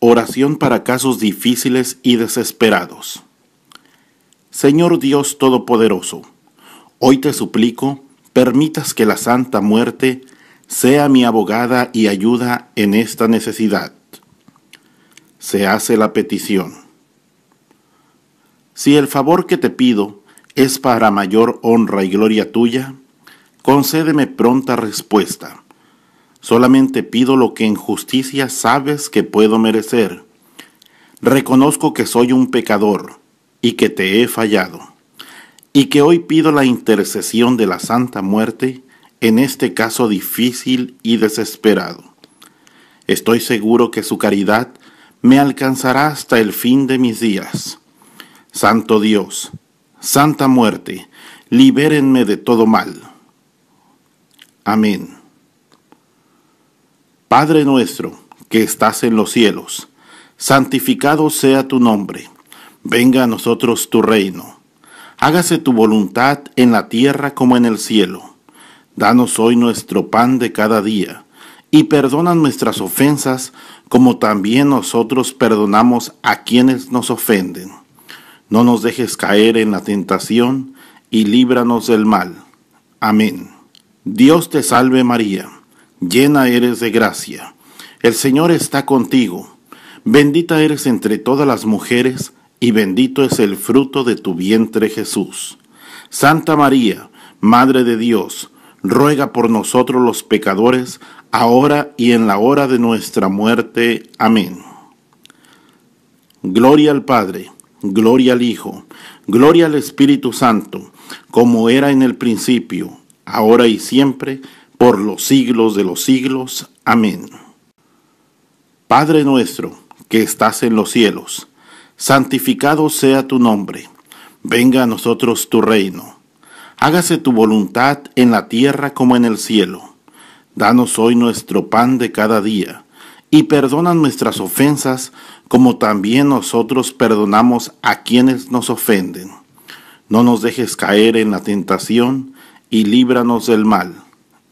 Oración para casos difíciles y desesperados. Señor Dios Todopoderoso, hoy te suplico, permitas que la Santa Muerte sea mi abogada y ayuda en esta necesidad. Se hace la petición. Si el favor que te pido es para mayor honra y gloria tuya, concédeme pronta respuesta Solamente pido lo que en justicia sabes que puedo merecer. Reconozco que soy un pecador y que te he fallado, y que hoy pido la intercesión de la Santa Muerte en este caso difícil y desesperado. Estoy seguro que su caridad me alcanzará hasta el fin de mis días. Santo Dios, Santa Muerte, libérenme de todo mal. Amén. Padre nuestro, que estás en los cielos, santificado sea tu nombre, venga a nosotros tu reino, hágase tu voluntad en la tierra como en el cielo. Danos hoy nuestro pan de cada día, y perdona nuestras ofensas como también nosotros perdonamos a quienes nos ofenden. No nos dejes caer en la tentación, y líbranos del mal. Amén. Dios te salve María llena eres de gracia. El Señor está contigo. Bendita eres entre todas las mujeres, y bendito es el fruto de tu vientre Jesús. Santa María, Madre de Dios, ruega por nosotros los pecadores, ahora y en la hora de nuestra muerte. Amén. Gloria al Padre, gloria al Hijo, gloria al Espíritu Santo, como era en el principio, ahora y siempre, por los siglos de los siglos. Amén. Padre nuestro, que estás en los cielos, santificado sea tu nombre, venga a nosotros tu reino, hágase tu voluntad en la tierra como en el cielo. Danos hoy nuestro pan de cada día, y perdona nuestras ofensas como también nosotros perdonamos a quienes nos ofenden. No nos dejes caer en la tentación, y líbranos del mal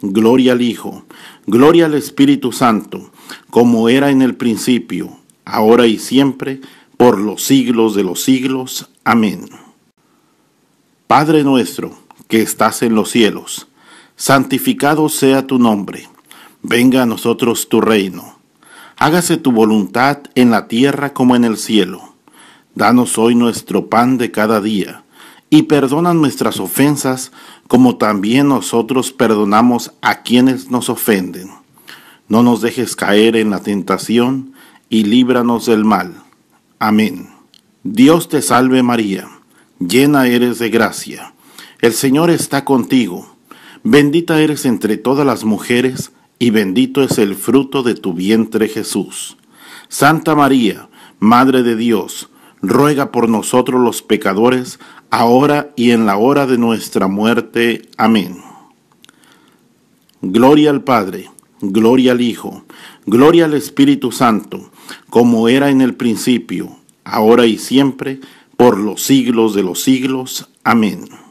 Gloria al Hijo, gloria al Espíritu Santo, como era en el principio, ahora y siempre, por los siglos de los siglos. Amén. Padre nuestro, que estás en los cielos, santificado sea tu nombre, venga a nosotros tu reino, hágase tu voluntad en la tierra como en el cielo. Danos hoy nuestro pan de cada día y perdona nuestras ofensas como también nosotros perdonamos a quienes nos ofenden. No nos dejes caer en la tentación y líbranos del mal. Amén. Dios te salve María, llena eres de gracia. El Señor está contigo. Bendita eres entre todas las mujeres y bendito es el fruto de tu vientre Jesús. Santa María, Madre de Dios, ruega por nosotros los pecadores, ahora y en la hora de nuestra muerte. Amén. Gloria al Padre, gloria al Hijo, gloria al Espíritu Santo, como era en el principio, ahora y siempre, por los siglos de los siglos. Amén.